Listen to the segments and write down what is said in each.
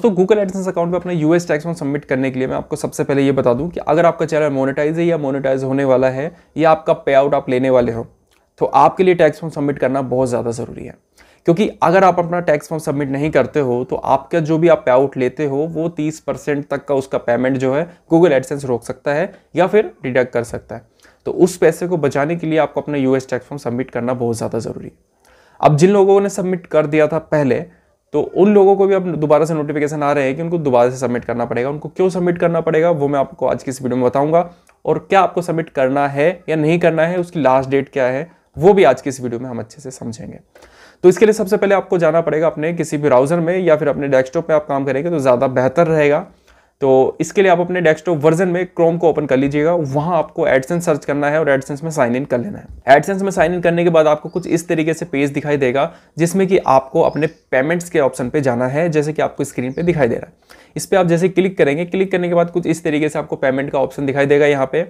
दोस्तों Google AdSense account में अपना यूएस टैक्स फॉर्म सबमिट करने के लिए मैं आपको सबसे पहले ये बता दूं कि अगर आपका चैनल मोनेटाइज है या मोनेटाइज होने वाला है या आपका पे आउट आप लेने वाले हो तो आपके लिए टैक्स फॉर्म सबमिट करना बहुत ज़्यादा ज़रूरी है क्योंकि अगर आप अपना टैक्स फॉर्म सबमिट नहीं करते हो तो आपका जो भी आप पे आउट लेते हो वो तीस परसेंट तक का उसका पेमेंट जो है गूगल एडसेंस रोक सकता है या फिर डिडक्ट कर सकता है तो उस पैसे को बचाने के लिए आपको अपना यूएस टैक्स फॉर्म सबमिट करना बहुत ज़्यादा ज़रूरी है अब जिन लोगों ने सबमिट कर दिया था पहले तो उन लोगों को भी अब दोबारा से नोटिफिकेशन आ रहे हैं कि उनको दोबारा से सबमिट करना पड़ेगा उनको क्यों सबमिट करना पड़ेगा वो मैं आपको आज की इस वीडियो में बताऊंगा और क्या आपको सबमिट करना है या नहीं करना है उसकी लास्ट डेट क्या है वो भी आज की इस वीडियो में हम अच्छे से समझेंगे तो इसके लिए सबसे पहले आपको जाना पड़ेगा अपने किसी भी ब्राउज़र में या फिर अपने डेस्कटॉप पर आप काम करेंगे तो ज़्यादा बेहतर रहेगा तो इसके लिए आप अपने डेस्कटॉप वर्जन में क्रोम को ओपन कर लीजिएगा वहाँ आपको एडसेंस सर्च करना है और एडसेंस में साइन इन कर लेना है एडसेंस में साइन इन करने के बाद आपको कुछ इस तरीके से पेज दिखाई देगा जिसमें कि आपको अपने पेमेंट्स के ऑप्शन पे जाना है जैसे कि आपको स्क्रीन पे दिखाई दे रहा है इस पर आप जैसे क्लिक करेंगे क्लिक करने के बाद कुछ इस तरीके से आपको पेमेंट का ऑप्शन दिखाई देगा यहाँ पे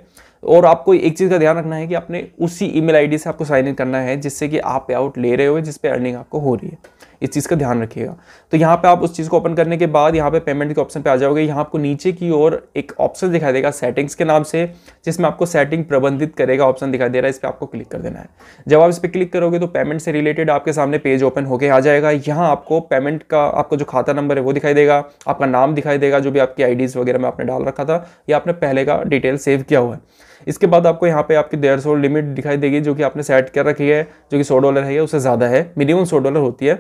और आपको एक चीज़ का ध्यान रखना है कि आपने उसी ईमेल आईडी से आपको साइन इन करना है जिससे कि आप पे आउट ले रहे हो जिस पे अर्निंग आपको हो रही है इस चीज़ का ध्यान रखिएगा तो यहाँ पे आप उस चीज़ को ओपन करने के बाद यहाँ पे पेमेंट के ऑप्शन पे आ जाओगे यहाँ आपको नीचे की ओर एक ऑप्शन दिखाई देगा सेटिंग्स के नाम से जिसमें आपको सेटिंग प्रबंधित करेगा ऑप्शन दिखाई दे रहा है इस पर आपको क्लिक कर देना है जब आप इस पर क्लिक करोगे तो पेमेंट से रिलेटेड आपके सामने पेज ओपन होकर आ जाएगा यहाँ आपको पेमेंट का आपका जो खाता नंबर है वो दिखाई देगा आपका नाम दिखाई देगा जो भी आपकी आईडीज़ वगैरह में आपने डाल रखा था या आपने पहले का डिटेल सेव किया हुआ है इसके बाद आपको यहाँ पे आपकी डेढ़ सौ लिमिट दिखाई देगी जो कि आपने सेट कर रखी है जो कि सौ डॉलर है उससे ज़्यादा है मिनिमम सौ डॉलर होती है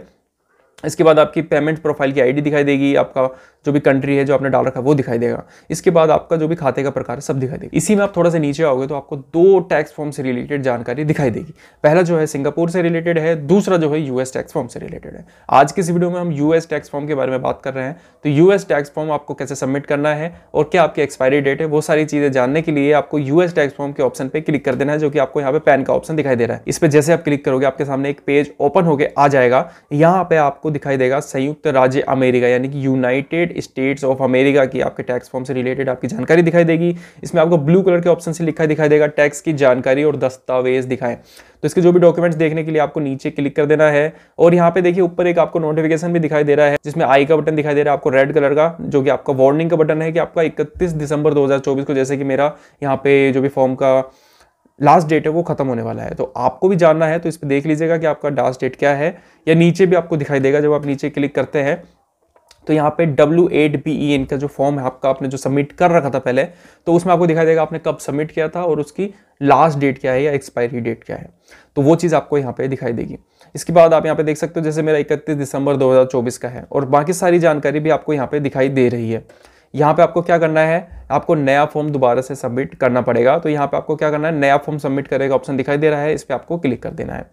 इसके बाद आपकी पेमेंट प्रोफाइल की आईडी दिखाई देगी आपका जो भी कंट्री है जो आपने डाल रखा है वो दिखाई देगा इसके बाद आपका जो भी खाते का प्रकार है सब दिखाई देगा इसी में आप थोड़ा सा नीचे आओगे तो आपको दो टैक्स फॉर्म से रिलेटेड जानकारी दिखाई देगी पहला जो है सिंगापुर से रिलेटेड है दूसरा जो है यूएस टैक्स फॉर्म से रिलेटेड है आज के इस वीडियो में हम यूएस टैक्स फॉर्म के बारे में बात कर रहे हैं तो यूएस टैक्स फॉर्म आपको कैसे सबमिट करना है और क्या आपकी एक्सपायरी डेट है वो सारी चीज़ें जानने के लिए आपको यूएस टैक्स फॉर्म के ऑप्शन पर क्लिक कर देना है जो कि आपको यहाँ पे पैन का ऑप्शन दिखाई दे रहा है इस पर जैसे आप क्लिक करोगे आपके सामने एक पेज ओपन होकर आ जाएगा यहाँ पे आपको दिखाई देगा संयुक्त राज्य अमेरिका यानी कि यूनाइटेड स्टेट्स ऑफ अमेरिका की आपके टैक्स फॉर्म से रिलेटेड आपकी जानकारी दिखाई देगी इसमें आपको ब्लू कलर के ऑप्शन से लिखा दिखाई देगा टैक्स की जानकारी और दस्तावेज दिखाएं तो इसके जो भी डॉक्यूमेंट्स देखने के लिए आपको नीचे क्लिक कर देना है और यहाँ पे देखिए ऊपर एक आपको नोटिफिकेशन भी दिखाई दे रहा है जिसमें आई का बटन दिखाई दे रहा है आपको रेड कलर का जो कि आपका वार्निंग का बटन है कि आपका 31 दिसंबर 2024 को जैसे कि मेरा यहाँ पे जो भी फॉर्म का लास्ट डेट है वो खत्म होने वाला है तो आपको भी जानना है तो इस पर देख लीजिएगा कि आपका लास्ट डेट क्या है या नीचे भी आपको दिखाई देगा जब आप नीचे क्लिक करते हैं तो यहाँ पे W eight B E N का जो फॉर्म है आपका आपने जो सबमिट कर रखा था पहले तो उसमें आपको दिखाई देगा आपने कब सबमिट किया था और उसकी लास्ट डेट क्या है या एक्सपायरी डेट क्या है तो वो चीज़ आपको यहाँ पे दिखाई देगी इसके बाद आप यहाँ पे देख सकते हो जैसे मेरा 31 दिसंबर 2024 का है और बाकी सारी जानकारी भी आपको यहाँ पे दिखाई दे रही है यहाँ पे आपको क्या करना है आपको नया फॉर्म दोबारा से सबमिट करना पड़ेगा तो यहाँ पे आपको क्या करना है नया फॉर्म सबमिट करेगा ऑप्शन दिखाई दे रहा है इस पर आपको क्लिक कर देना है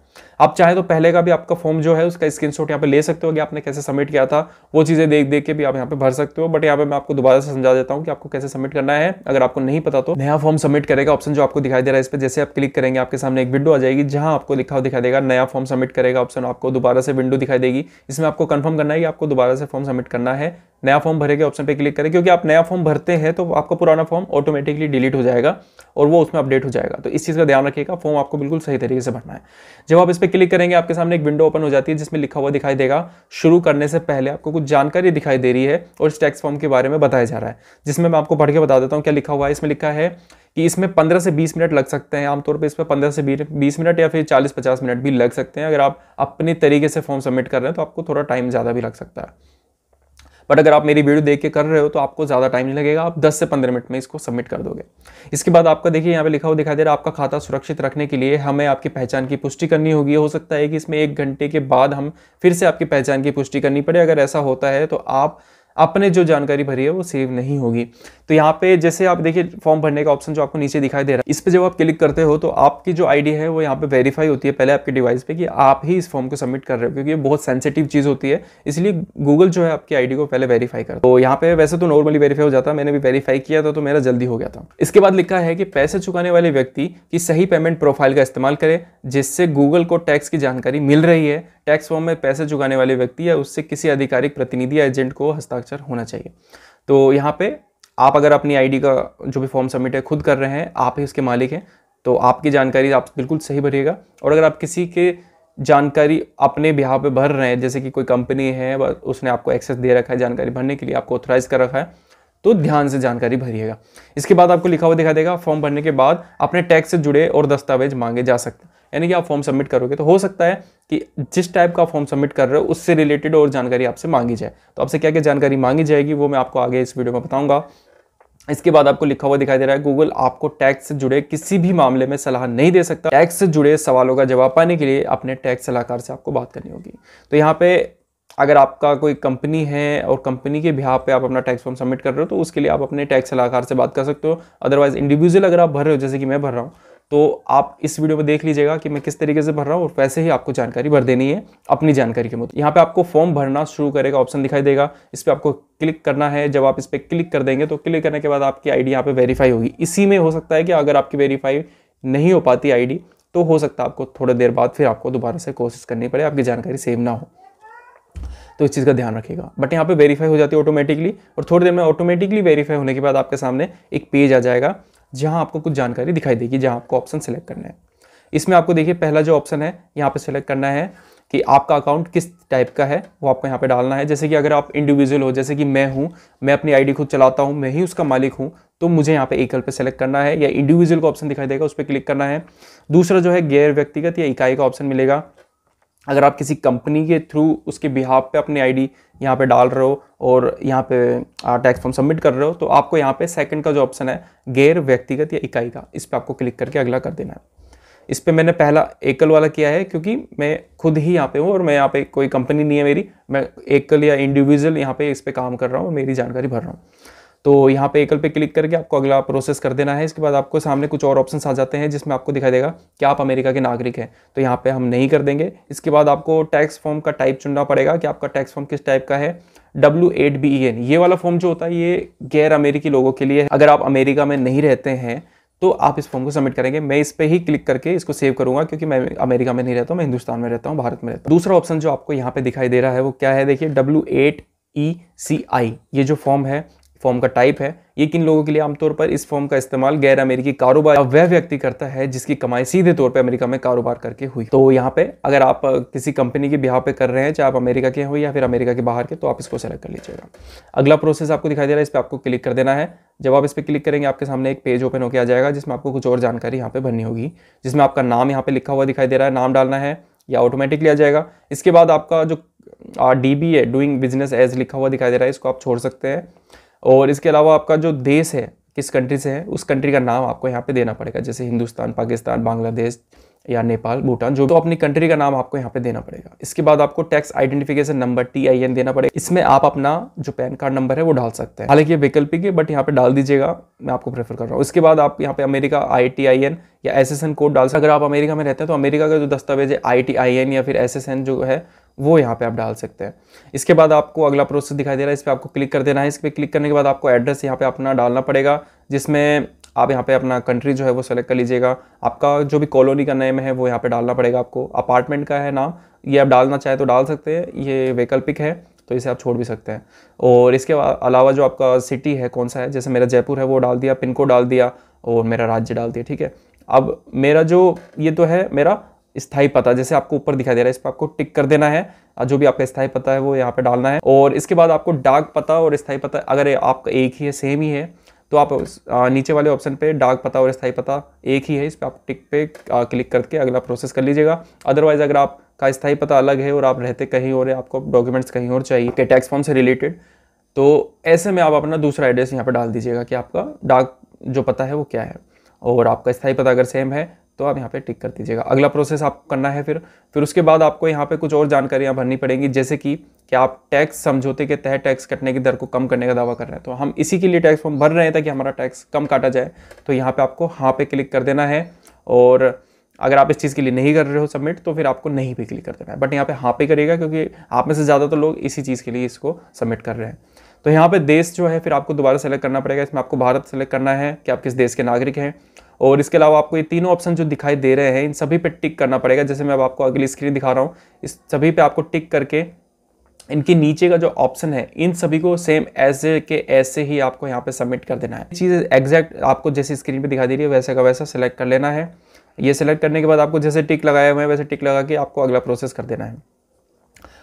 आप चाहे तो पहले का भी आपका फॉर्म जो है उसका स्क्रीन शॉट यहाँ पे ले सकते हो कि आपने कैसे सबमिट किया था वो चीज़ें देख देख के भी आप यहाँ पे भर सकते हो बट यहाँ पे मैं आपको दोबारा से समझा देता हूँ कि आपको कैसे सबमिट करना है अगर आपको नहीं पता तो नया फॉर्म सबमिट करेगा ऑप्शन जो आपको दिखाई दे रहा है इस पर जैसे आप क्लिक करेंगे आपके सामने एक विंडो आ जाएगी जहाँ आपको लिखा दिखाई देगा नया फॉर्म सबमिट करेगा ऑप्शन आपको दोबारा से विंडो दिखाई देगी इसमें आपको कन्फर्म करना है कि आपको दोबारा से फॉर्म सबमिट करना है नया फॉर्म भरेगा ऑप्शन पे क्लिक करें क्योंकि आप नया फॉर्म भरते हैं तो आपका पुराना फॉर्म ऑटोमेटिकली डिलीट हो जाएगा और वो उसमें अपडेट हो जाएगा तो इस चीज़ का ध्यान रखिएगा फॉर्म आपको बिल्कुल सही तरीके से भरना है जब आप आप इस पर क्लिक करेंगे आपके सामने एक विंडो ओपन हो जाती है जिसमें लिखा हुआ दिखाई देगा शुरू करने से पहले आपको कुछ जानकारी दिखाई दे रही है और इस टैक्स फॉर्म के बारे में बताया जा रहा है जिसमें मैं आपको पढ़ के बता देता हूँ क्या लिखा हुआ है इसमें लिखा है कि इसमें 15 से 20 मिनट लग सकते हैं आमतौर पर इसमें से 20 मिनट या फिर 40-50 मिनट भी लग सकते हैं अगर आप अपने तरीके से फॉर्म सबमिट कर रहे हैं तो आपको थोड़ा टाइम ज़्यादा भी लग सकता है बट अगर आप मेरी वीडियो देख के कर रहे हो तो आपको ज़्यादा टाइम नहीं लगेगा आप 10 से 15 मिनट में इसको सबमिट कर दोगे इसके बाद आपका देखिए यहाँ पे लिखा हुआ दिखाई दे रहा है आपका खाता सुरक्षित रखने के लिए हमें आपकी पहचान की पुष्टि करनी होगी हो सकता है कि इसमें एक घंटे के बाद हम फिर से आपकी पहचान की पुष्टि करनी पड़े अगर ऐसा होता है तो आप अपने जो जानकारी भरी है वो सेव नहीं होगी तो यहाँ पे जैसे आप देखिए फॉर्म भरने का ऑप्शन जो आपको नीचे दिखाई दे रहा है इस पर जब आप क्लिक करते हो तो आपकी जो आईडी है वो यहाँ पे वेरीफाई होती है पहले आपके डिवाइस पे कि आप ही इस फॉर्म को सबमिट कर रहे हो क्योंकि ये बहुत सेंसिटिव चीज़ होती है इसलिए गूगल जो है आपकी आईडी को पहले वेरीफाई कर तो यहाँ पे वैसे तो नॉर्मली वेरीफाई हो जाता मैंने भी वेरीफाई किया था तो मेरा जल्दी हो गया था इसके बाद लिखा है कि पैसे चुकाने वाले व्यक्ति की सही पेमेंट प्रोफाइल का इस्तेमाल करे जिससे गूगल को टैक्स की जानकारी मिल रही है टैक्स फॉर्म में पैसे चुकाने वाले व्यक्ति या उससे किसी आधिकारिक प्रतिनिधि या एजेंट को हस्ताक्षर स्ट्रक्चर होना चाहिए तो यहाँ पे आप अगर अपनी आईडी का जो भी फॉर्म सबमिट है खुद कर रहे हैं आप ही उसके मालिक हैं तो आपकी जानकारी आप बिल्कुल सही भरिएगा और अगर आप किसी के जानकारी अपने बिहार पे भर रहे हैं जैसे कि कोई कंपनी है उसने आपको एक्सेस दे रखा है जानकारी भरने के लिए आपको ऑथोराइज़ कर रखा है तो ध्यान से जानकारी भरिएगा इसके बाद आपको लिखा हुआ दिखा देगा फॉर्म भरने के बाद अपने टैक्स से जुड़े और दस्तावेज मांगे जा सकते हैं यानी कि आप फॉर्म सबमिट करोगे तो हो सकता है कि जिस टाइप का फॉर्म सबमिट कर रहे हो उससे रिलेटेड और जानकारी आपसे मांगी जाए तो आपसे क्या क्या जानकारी मांगी जाएगी वो मैं आपको आगे इस वीडियो में बताऊंगा इसके बाद आपको लिखा हुआ दिखाई दे रहा है गूगल आपको टैक्स से जुड़े किसी भी मामले में सलाह नहीं दे सकता टैक्स से जुड़े सवालों का जवाब पाने के लिए अपने टैक्स सलाहकार से आपको बात करनी होगी तो यहाँ पे अगर आपका कोई कंपनी है और कंपनी के बिहार पे आप अपना टैक्स फॉर्म सबमिट कर रहे हो तो उसके लिए आप अपने टैक्स सलाहकार से बात कर सकते हो अदरवाइज इंडिविजुअल अगर आप भर रहे हो जैसे कि मैं भर रहा हूँ तो आप इस वीडियो में देख लीजिएगा कि मैं किस तरीके से भर रहा हूँ और वैसे ही आपको जानकारी भर देनी है अपनी जानकारी के मुताबिक यहाँ पे आपको फॉर्म भरना शुरू करेगा ऑप्शन दिखाई देगा इस पर आपको क्लिक करना है जब आप इस पर क्लिक कर देंगे तो क्लिक करने के बाद आपकी आई डी यहाँ पर वेरीफाई होगी इसी में हो सकता है कि अगर आपकी वेरीफाई नहीं हो पाती डी तो हो सकता है आपको थोड़ी देर बाद फिर आपको दोबारा से कोशिश करनी पड़े आपकी जानकारी सेव ना हो तो इस चीज़ का ध्यान रखिएगा बट यहाँ पे वेरीफाई हो जाती है ऑटोमेटिकली और थोड़ी देर में ऑटोमेटिकली वेरीफाई होने के बाद आपके सामने एक पेज आ जाएगा जहां आपको कुछ जानकारी दिखाई देगी जहां आपको ऑप्शन सेलेक्ट करना है इसमें आपको देखिए पहला जो ऑप्शन है यहाँ पर सेलेक्ट करना है कि आपका अकाउंट किस टाइप का है वो आपको यहाँ पे डालना है जैसे कि अगर आप इंडिविजुअल हो जैसे कि मैं हूँ मैं अपनी आईडी खुद चलाता हूँ मैं ही उसका मालिक हूँ तो मुझे यहाँ पे एकल पे सेलेक्ट करना है या इंडिविजुअल का ऑप्शन दिखाई देगा उस पर क्लिक करना है दूसरा जो है गैर व्यक्तिगत या इकाई का ऑप्शन मिलेगा अगर आप किसी कंपनी के थ्रू उसके बिहाब पे अपनी आईडी यहाँ पर डाल रहे हो और यहाँ पे टैक्स फॉर्म सबमिट कर रहे हो तो आपको यहाँ पे सेकंड का जो ऑप्शन है गैर व्यक्तिगत या इकाई का इस पर आपको क्लिक करके अगला कर देना है इस पर मैंने पहला एकल वाला किया है क्योंकि मैं खुद ही यहाँ पे हूँ और मैं यहाँ पे कोई कंपनी नहीं है मेरी मैं एकल या इंडिविजुअल यहाँ पे इस पर काम कर रहा हूँ मेरी जानकारी भर रहा हूँ तो यहाँ पे एकल पे क्लिक करके आपको अगला प्रोसेस कर देना है इसके बाद आपको सामने कुछ और ऑप्शन आ जाते हैं जिसमें आपको दिखाई देगा कि आप अमेरिका के नागरिक हैं तो यहाँ पे हम नहीं कर देंगे इसके बाद आपको टैक्स फॉर्म का टाइप चुनना पड़ेगा कि आपका टैक्स फॉर्म किस टाइप का है डब्ल्यू एट बी एन ये वाला फॉर्म जो होता है ये गैर अमेरिकी लोगों के लिए अगर आप अमेरिका में नहीं रहते हैं तो आप इस फॉर्म को सबमिट करेंगे मैं इस पर ही क्लिक करके इसको सेव करूंगा क्योंकि मैं अमेरिका में नहीं रहता हूँ मैं हिंदुस्तान में रहता हूँ भारत में रहता हूँ दूसरा ऑप्शन जो आपको यहाँ पे दिखाई दे रहा है वो क्या है देखिए डब्ल्यू एट ई सी आई ये जो फॉर्म है फॉर्म का टाइप है ये किन लोगों के लिए आमतौर पर इस फॉर्म का इस्तेमाल गैर अमेरिकी कारोबार वह व्यक्ति करता है जिसकी कमाई सीधे तौर पर अमेरिका में कारोबार करके हुई तो यहाँ पे अगर आप किसी कंपनी के बिहार पे कर रहे हैं चाहे आप अमेरिका के हो या फिर अमेरिका के बाहर के तो आप इसको सेलेक्ट कर लीजिएगा अगला प्रोसेस आपको दिखाई दे रहा है इस पर आपको क्लिक कर देना है जब आप इस पर क्लिक करेंगे आपके सामने एक पेज ओपन होकर आ जाएगा जिसमें आपको कुछ और जानकारी यहाँ पे भरनी होगी जिसमें आपका नाम यहाँ पे लिखा हुआ दिखाई दे रहा है नाम डालना है या ऑटोमेटिकली आ जाएगा इसके बाद आपका जो डी बी है डूइंग बिजनेस एज लिखा हुआ दिखाई दे रहा है इसको आप छोड़ सकते हैं और इसके अलावा आपका जो देश है किस कंट्री से है उस कंट्री का नाम आपको यहाँ पे देना पड़ेगा जैसे हिंदुस्तान पाकिस्तान बांग्लादेश या नेपाल भूटान जो तो अपनी कंट्री का नाम आपको यहाँ पे देना पड़ेगा इसके बाद आपको tax identification number T I N देना पड़ेगा इसमें आप अपना जो पैन कार्ड नंबर है वो डाल सकते हैं हालांकि ये वैकल्पिक है बट यहाँ पे डाल दीजिएगा मैं आपको प्रेफर कर रहा हूँ उसके बाद आप यहाँ पे America I T I N या एस एस एन कोड डाल सकते अगर आप अमेरिका में रहते हैं तो अमेरिका का जो दस्तावेज है आई टी आई एन या फिर एस एस एन जो है वो यहाँ पे आप डाल सकते हैं इसके बाद आपको अगला प्रोसेस दिखाई दे रहा है इस पर आपको क्लिक कर देना है इस पर क्लिक करने के बाद आपको एड्रेस यहाँ पे अपना डालना पड़ेगा जिसमें आप यहाँ पे अपना कंट्री जो है वो सेलेक्ट कर लीजिएगा आपका जो भी कॉलोनी का नेम है वो यहाँ पे डालना पड़ेगा आपको अपार्टमेंट का है नाम ये आप डालना चाहें तो डाल सकते हैं ये वैकल्पिक है तो इसे आप छोड़ भी सकते हैं और इसके अलावा जो आपका सिटी है कौन सा है जैसे मेरा जयपुर है वो डाल दिया पिन कोड डाल दिया और मेरा राज्य डाल दिया ठीक है अब मेरा जो ये तो है मेरा स्थाई पता जैसे आपको ऊपर दिखाई दे रहा है इस पर आपको टिक कर देना है जो भी आपका स्थाई पता है वो यहाँ पे डालना है और इसके बाद आपको डाक पता और स्थाई पता अगर आपका एक ही है सेम ही है तो आप नीचे वाले ऑप्शन पे डाक पता और स्थाई पता एक ही है इस पर आप टिक पे क्लिक करके अगला प्रोसेस कर लीजिएगा अदरवाइज अगर आपका स्थाई पता अलग है और आप रहते कहीं और आपको डॉक्यूमेंट्स कहीं और चाहिए के टैक्स फॉर्म से रिलेटेड तो ऐसे में आप अपना दूसरा एड्रेस यहाँ पर डाल दीजिएगा कि आपका डाक जो पता है वो क्या है और आपका स्थाई पता अगर सेम है तो आप यहाँ पे टिक कर दीजिएगा अगला प्रोसेस आपको करना है फिर फिर उसके बाद आपको यहाँ पे कुछ और जानकारियाँ भरनी पड़ेंगी जैसे कि क्या आप टैक्स समझौते के तहत टैक्स कटने की दर को कम करने का दावा कर रहे हैं तो हम इसी के लिए टैक्स फॉर्म भर रहे हैं ताकि हमारा टैक्स कम काटा जाए तो यहाँ पर आपको हाँ पे क्लिक कर देना है और अगर आप इस चीज़ के लिए नहीं कर रहे हो सबमिट तो फिर आपको नहीं पे क्लिक कर देना है बट यहाँ पर हाँ पे करिएगा क्योंकि आप में से ज़्यादा तो लोग इसी चीज़ के लिए इसको सबमिट कर रहे हैं तो यहाँ पे देश जो है फिर आपको दोबारा सेलेक्ट करना पड़ेगा इसमें आपको भारत सेलेक्ट करना है कि आप किस देश के नागरिक हैं और इसके अलावा आपको ये तीनों ऑप्शन जो दिखाई दे रहे हैं इन सभी पे टिक करना पड़ेगा जैसे मैं अब आपको अगली स्क्रीन दिखा रहा हूँ इस सभी पे आपको टिक करके इनके नीचे का जो ऑप्शन है इन सभी को सेम ऐसे के ऐसे ही आपको यहाँ पे सबमिट कर देना है चीज़ एग्जैक्ट आपको जैसे स्क्रीन पे दिखाई दे रही है वैसे का वैसा सेलेक्ट कर लेना है ये सिलेक्ट करने के बाद आपको जैसे टिक लगाए हुए हैं वैसे टिक लगा के आपको अगला प्रोसेस कर देना है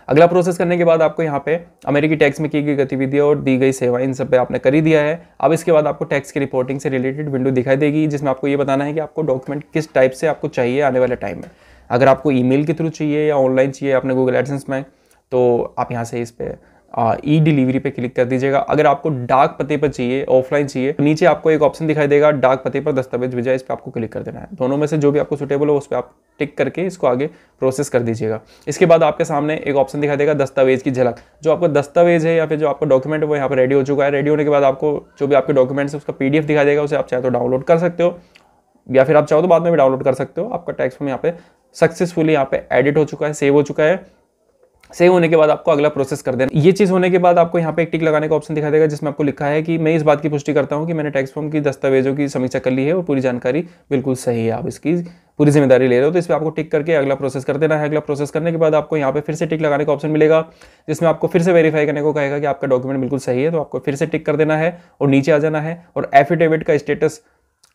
अगला प्रोसेस करने के बाद आपको यहाँ पे अमेरिकी टैक्स में की गई गतिविधियाँ और दी गई सेवाएं इन सब पे आपने कर ही दिया है अब इसके बाद आपको टैक्स की रिपोर्टिंग से रिलेटेड विंडो दिखाई देगी जिसमें आपको ये बताना है कि आपको डॉक्यूमेंट किस टाइप से आपको चाहिए आने वाले टाइम में अगर आपको ई के थ्रू चाहिए या ऑनलाइन चाहिए आपने गूगल एडसेंस में तो आप यहाँ से इस पर ई डिलीवरी e पे क्लिक कर दीजिएगा अगर आपको डाक पते पर चाहिए ऑफलाइन चाहिए तो नीचे आपको एक ऑप्शन दिखाई देगा डाक पते पर दस्तावेज भेजा इस पर आपको क्लिक कर देना है दोनों में से जो भी आपको सुटेबल हो उस पर आप टिक करके इसको आगे प्रोसेस कर दीजिएगा इसके बाद आपके सामने एक ऑप्शन दिखाई देगा दस्तावेज की झलक जो आपका दस्तावेज है या फिर जो आपका डॉक्यूमेंट है वो यहाँ पर रेडी हो चुका है रेडी होने के बाद आपको जो भी आपके डॉक्यूमेंट्स है उसका पी दिखाई देगा उसे आप चाहे तो डाउनलोड कर सकते हो या फिर आप चाहो तो बाद में भी डाउनलोड कर सकते हो आपका टैक्स फॉर्म यहाँ पे सक्सेसफुली यहाँ पे एडिट हो चुका है सेव हो चुका है सेव होने के बाद आपको अगला प्रोसेस कर देना ये चीज़ होने के बाद आपको यहाँ पे एक टिक लगाने का ऑप्शन दिखा देगा जिसमें आपको लिखा है कि मैं इस बात की पुष्टि करता हूँ कि मैंने टैक्स फॉर्म की दस्तावेजों की समीक्षा कर ली है और पूरी जानकारी बिल्कुल सही है आप इसकी पूरी जिम्मेदारी ले रहे हो तो इस पर आपको टिक करके अगला प्रोसेस कर देना है अगला प्रोसेस करने के बाद आपको यहाँ पे फिर से टिक लगाने का ऑप्शन मिलेगा जिसमें आपको फिर से वेरीफाई करने को कहेगा कि आपका डॉक्यूमेंट बिल्कुल सही है तो आपको फिर से टिक कर देना है और नीचे आ जाना है और एफिडेविट का स्टेटस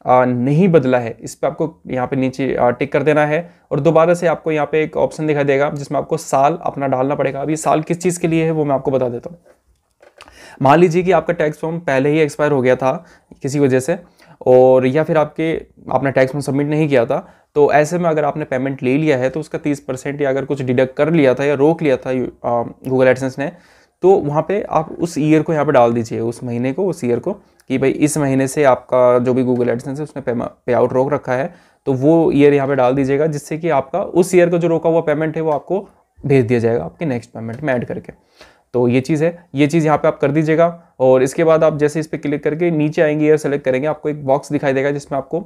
नहीं बदला है इस पर आपको यहाँ पे नीचे टिक कर देना है और दोबारा से आपको यहाँ पे एक ऑप्शन दिखाई देगा जिसमें आपको साल अपना डालना पड़ेगा अभी साल किस चीज़ के लिए है वो मैं आपको बता देता हूँ मान लीजिए कि आपका टैक्स फॉर्म पहले ही एक्सपायर हो गया था किसी वजह से और या फिर आपके आपने टैक्स फॉर्म सबमिट नहीं किया था तो ऐसे में अगर आपने पेमेंट ले लिया है तो उसका तीस परसेंट या अगर कुछ डिडक्ट कर लिया था या रोक लिया था गूगल एडसेंस ने तो वहाँ पे आप उस ईयर को यहाँ पे डाल दीजिए उस महीने को उस ईयर को कि भाई इस महीने से आपका जो भी गूगल एडसेंस है उसने पे आउट रोक रखा है तो वो ईयर यहाँ पे डाल दीजिएगा जिससे कि आपका उस ईयर का जो रोका हुआ पेमेंट है वो आपको भेज दिया जाएगा आपके नेक्स्ट पेमेंट में ऐड करके तो ये चीज़ है ये चीज़ यहाँ पे आप कर दीजिएगा और इसके बाद आप जैसे इस पर क्लिक करके नीचे आएंगे ईयर सेलेक्ट करेंगे आपको एक बॉक्स दिखाई देगा जिसमें आपको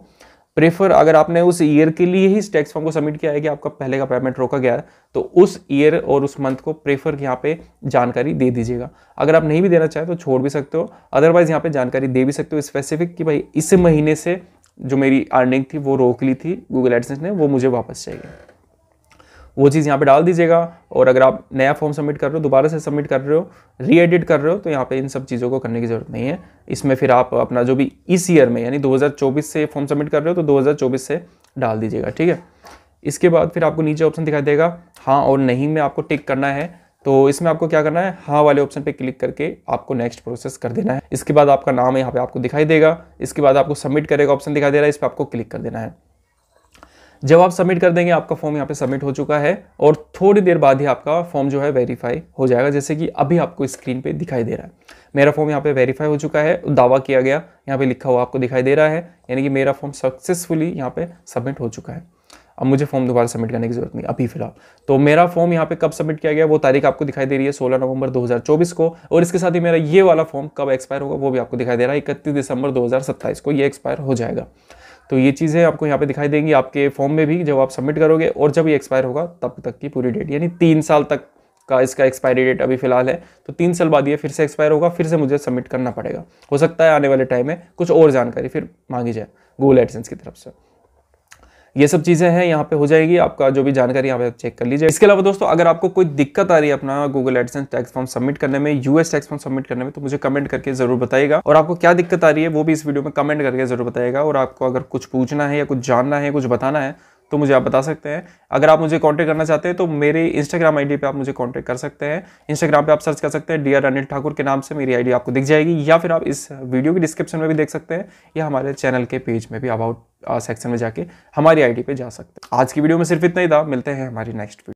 प्रेफर अगर आपने उस ईयर के लिए ही टैक्स फॉर्म को सबमिट किया है कि आपका पहले का पेमेंट रोका गया है तो उस ईयर और उस मंथ को प्रेफर यहाँ पे जानकारी दे दीजिएगा अगर आप नहीं भी देना चाहें तो छोड़ भी सकते हो अदरवाइज यहाँ पे जानकारी दे भी सकते हो स्पेसिफिक कि भाई इस महीने से जो मेरी अर्निंग थी वो रोक ली थी गूगल एडसेंस ने वो मुझे वापस चाहिए वो चीज़ यहाँ पे डाल दीजिएगा और अगर आप नया फॉर्म सबमिट कर रहे हो दोबारा से सबमिट कर रहे हो री एडिट कर रहे हो तो यहाँ पे इन सब चीज़ों को करने की ज़रूरत नहीं है इसमें फिर आप अपना जो भी इस ईयर में यानी 2024 से फॉर्म सबमिट कर रहे हो तो 2024 से डाल दीजिएगा ठीक है इसके बाद फिर आपको नीचे ऑप्शन दिखाई देगा हाँ और नहीं में आपको टिक करना है तो इसमें आपको क्या करना है हाँ वाले ऑप्शन पर क्लिक करके आपको नेक्स्ट प्रोसेस कर देना है इसके बाद आपका नाम यहाँ पर आपको दिखाई देगा इसके बाद आपको सबमिट करेगा ऑप्शन दिखाई दे रहा है इस पर आपको क्लिक कर देना है जब आप सबमिट कर देंगे आपका फॉर्म यहाँ पे सबमिट हो चुका है और थोड़ी देर बाद ही आपका फॉर्म जो है वेरीफाई हो जाएगा जैसे कि अभी आपको स्क्रीन पे दिखाई दे रहा है मेरा फॉर्म यहाँ पे वेरीफाई हो चुका है दावा किया गया यहाँ पे लिखा हुआ आपको दिखाई दे रहा है यानी कि मेरा फॉर्म सक्सेसफुली यहाँ पे सबमिट हो चुका है अब मुझे फॉर्म दोबारा सबमिट करने की जरूरत नहीं अभी फिलहाल तो मेरा फॉर्म यहाँ पे कब सबमिट किया गया वो तारीख आपको दिखाई दे रही है 16 नवंबर 2024 को और इसके साथ ही मेरा ये वाला फॉर्म कब एक्सपायर होगा वो भी आपको दिखाई दे रहा है इकतीस दिसंबर 2027 को ये एक्सपायर हो जाएगा तो ये चीज़ें आपको यहाँ पे दिखाई देंगी आपके फॉर्म में भी जब आप सबमिट करोगे और जब ये एक्सपायर होगा तब तक की पूरी डेट यानी तीन साल तक का इसका एक्सपायरी डेट अभी फिलहाल है तो तीन साल बाद ये फिर से एक्सपायर होगा फिर से मुझे सबमिट करना पड़ेगा हो सकता है आने वाले टाइम में कुछ और जानकारी फिर मांगी जाए गूगल एडसेंस की तरफ से ये सब चीज़ें हैं यहाँ पे हो जाएगी आपका जो भी जानकारी यहाँ पे चेक कर लीजिए इसके अलावा दोस्तों अगर आपको कोई दिक्कत आ रही है अपना Google AdSense tax form submit करने में यूएस टैक्स फॉर्म सबमिट करने में तो मुझे कमेंट करके जरूर बताएगा और आपको क्या दिक्कत आ रही है वो भी इस वीडियो में कमेंट करके जरूर बताएगा और आपको अगर कुछ पूछना है या कुछ जानना है कुछ बताना है तो मुझे आप बता सकते हैं अगर आप मुझे कॉन्टैक्ट करना चाहते हैं तो मेरे इंस्टाग्राम आईडी पे आप मुझे कॉन्टेक्ट कर सकते हैं इंस्टाग्राम पे आप सर्च कर सकते हैं डी आर अनिल ठाकुर के नाम से मेरी आईडी आपको दिख जाएगी या फिर आप इस वीडियो की डिस्क्रिप्शन में भी देख सकते हैं या हमारे चैनल के पेज में भी अबाउट सेक्शन में जाके हमारी आई पे जा सकते हैं आज की वीडियो में सिर्फ इतना ही था मिलते हैं हमारी नेक्स्ट